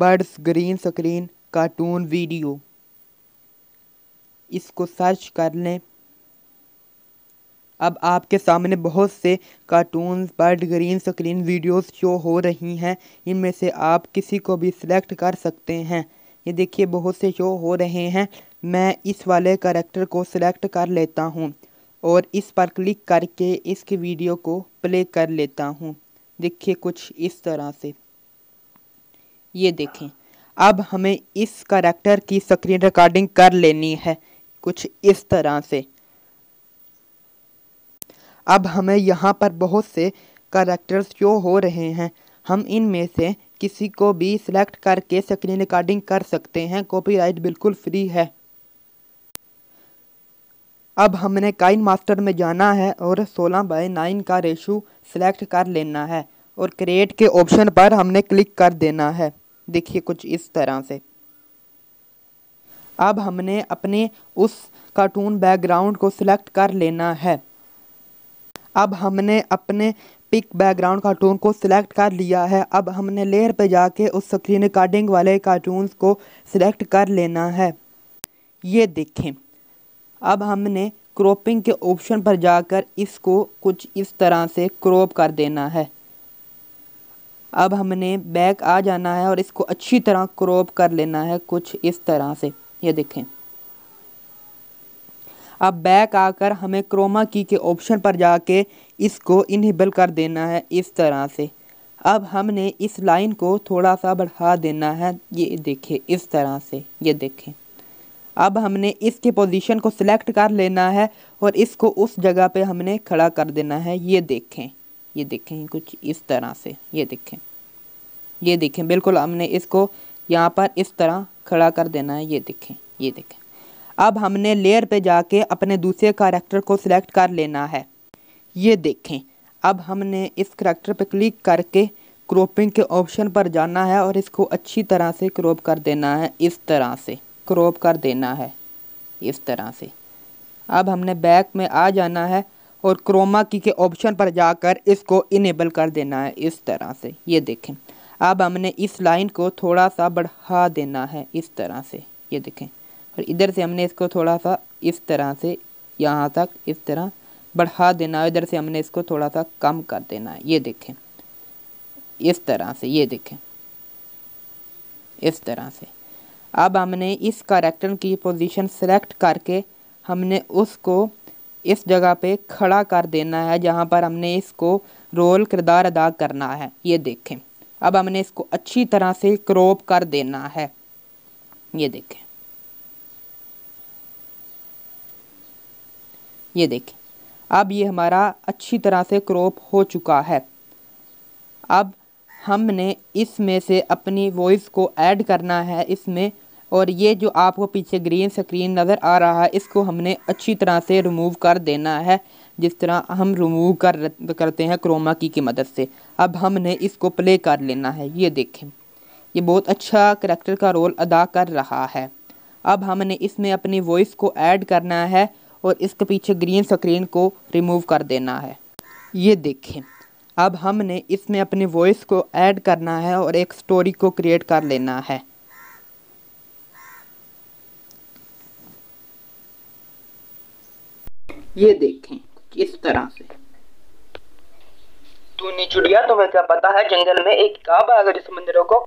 birds green screen cartoon video इसको search कर लें अब आपके सामने बहुत से cartoon bird green screen videos show हो रही हैं इनमें से आप किसी को भी सिलेक्ट कर सकते हैं ये देखिए बहुत से शो हो रहे हैं मैं इस वाले करेक्टर को सिलेक्ट कर लेता हूँ और इस पर क्लिक करके इसकी वीडियो को प्ले कर लेता हूँ देखिए कुछ इस तरह से ये देखें अब हमें इस करेक्टर की स्क्रीन रिकॉर्डिंग कर लेनी है कुछ इस तरह से अब हमें यहाँ पर बहुत से करेक्टर्स शो हो रहे हैं हम इनमें से किसी को भी सिलेक्ट करके स्क्रीन रिकॉर्डिंग कर सकते हैं कॉपीराइट बिल्कुल फ्री है अब हमने काइन मास्टर में जाना है और 16 बाय नाइन का रेशू सिलेक्ट कर लेना है और क्रिएट के ऑप्शन पर हमने क्लिक कर देना है देखिए कुछ इस तरह से अब हमने अपने उस कार्टून बैकग्राउंड को सिलेक्ट कर लेना है अब हमने अपने पिक बैकग्राउंड कार्टून को सिलेक्ट कर लिया है अब हमने लेयर पे जाके उस स्क्रीन रिकॉर्डिंग वाले कार्टून्स को सिलेक्ट कर लेना है ये देखें अब हमने क्रॉपिंग के ऑप्शन पर जाकर इसको कुछ इस तरह से क्रॉप कर देना है अब हमने बैक आ जाना है और इसको अच्छी तरह क्रॉप कर लेना है कुछ इस तरह से ये देखें अब बैक आकर हमें क्रोमा की के ऑप्शन पर जाके इसको इनहिबल कर देना है इस तरह से अब हमने इस लाइन को थोड़ा सा बढ़ा देना है ये देखें इस तरह से ये देखें अब हमने इसके पोजीशन को सिलेक्ट कर लेना है और इसको उस जगह पे हमने खड़ा कर देना है ये देखें ये देखें कुछ इस तरह से ये देखें ये देखें बिल्कुल हमने इसको यहाँ पर इस तरह खड़ा कर देना है ये देखें ये देखें अब हमने लेयर पे जाके अपने दूसरे कैरेक्टर को सिलेक्ट कर लेना है ये देखें अब हमने इस करेक्टर पे क्लिक करके क्रोपिंग के ऑप्शन पर जाना है और इसको अच्छी तरह से क्रॉप कर देना है इस तरह से क्रॉप कर देना है इस तरह से अब हमने बैक में आ जाना है और क्रोमा की के ऑप्शन पर जाकर इसको इनेबल कर देना है इस तरह से ये देखें अब हमने इस लाइन को थोड़ा सा बढ़ा देना है इस तरह से ये देखें और इधर से हमने इसको थोड़ा सा इस तरह से यहाँ तक इस तरह बढ़ा देना है इधर से हमने इसको थोड़ा सा कम कर देना है ये देखें इस तरह से ये देखें इस तरह से अब हमने इस करेक्टर की पोजीशन सेलेक्ट करके हमने उसको इस जगह पे खड़ा कर देना है जहाँ पर हमने इसको रोल किरदार अदा करना है ये देखें अब हमने इसको अच्छी तरह से क्रॉप कर देना है ये देखें ये देखें अब ये हमारा अच्छी तरह से क्रॉप हो चुका है अब हमने इसमें से अपनी वॉइस को ऐड करना है इसमें और ये जो आपको पीछे ग्रीन स्क्रीन नज़र आ रहा है इसको हमने अच्छी तरह से रिमूव कर देना है जिस तरह हम रिमूव कर करते हैं क्रोमा की की मदद से अब हमने इसको प्ले कर लेना है ये देखें ये बहुत अच्छा करेक्टर का रोल अदा कर रहा है अब हमने इसमें अपनी वॉइस को ऐड करना है और इसके पीछे ग्रीन स्क्रीन को रिमूव कर देना है ये देखें अब हमने इसमें अपनी वॉइस को ऐड करना है और एक स्टोरी को क्रिएट कर लेना है ये देखें किस तरह से तूने चुड़िया तुम्हें क्या पता है जंगल में एक काबा अगर इस मंदिरों को